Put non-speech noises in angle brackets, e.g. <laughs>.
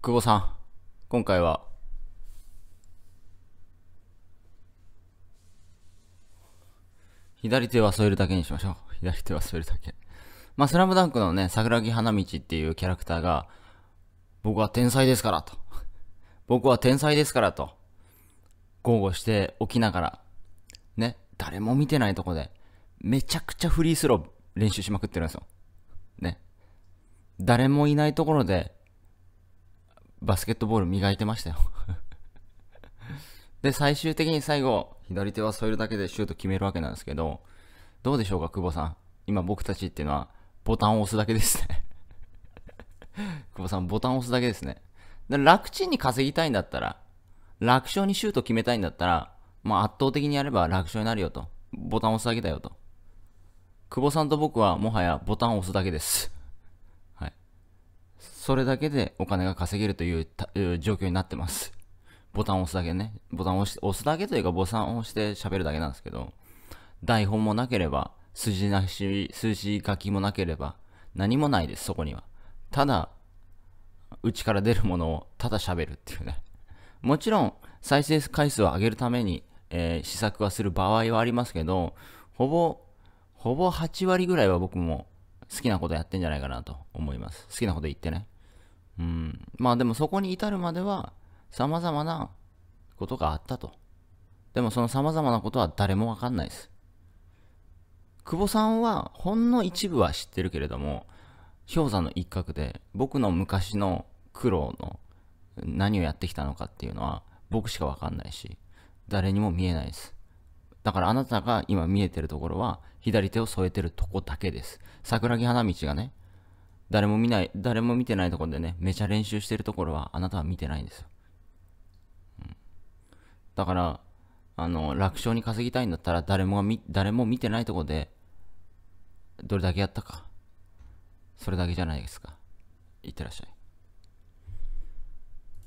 久保さん、今回は、左手は添えるだけにしましょう。左手は添えるだけ。まあ、スラムダンクのね、桜木花道っていうキャラクターが、僕は天才ですからと。僕は天才ですからと。豪語しておきながら、ね、誰も見てないとこで、めちゃくちゃフリースロー練習しまくってるんですよ。ね。誰もいないところで、バスケットボール磨いてましたよ <laughs> で、最終的に最後、左手は添えるだけでシュート決めるわけなんですけど、どうでしょうか、久保さん。今僕たちっていうのは、ボタンを押すだけですね <laughs> 久保さん、ボタンを押すだけですね。楽ちんに稼ぎたいんだったら、楽勝にシュート決めたいんだったら、まあ圧倒的にやれば楽勝になるよと。ボタンを押すだけだよと。久保さんと僕はもはやボタンを押すだけです。それだけでお金が稼げるという状況になってます。ボタンを押すだけね。ボタンを押し押すだけというか、ボタンを押して喋るだけなんですけど、台本もなければ、筋なし、字書きもなければ、何もないです、そこには。ただ、うちから出るものをただ喋るっていうね。もちろん、再生回数を上げるために、えー、試作はする場合はありますけど、ほぼ、ほぼ8割ぐらいは僕も好きなことやってんじゃないかなと思います。好きなこと言ってね。うん、まあでもそこに至るまでは様々なことがあったと。でもその様々なことは誰もわかんないです。久保さんはほんの一部は知ってるけれども、氷山の一角で僕の昔の苦労の何をやってきたのかっていうのは僕しかわかんないし、誰にも見えないです。だからあなたが今見えてるところは左手を添えてるとこだけです。桜木花道がね、誰も見ない、誰も見てないところでね、めちゃ練習してるところはあなたは見てないんですよ。うん、だから、あの、楽勝に稼ぎたいんだったら、誰もが見、誰も見てないところで、どれだけやったか。それだけじゃないですか。いってらっしゃい。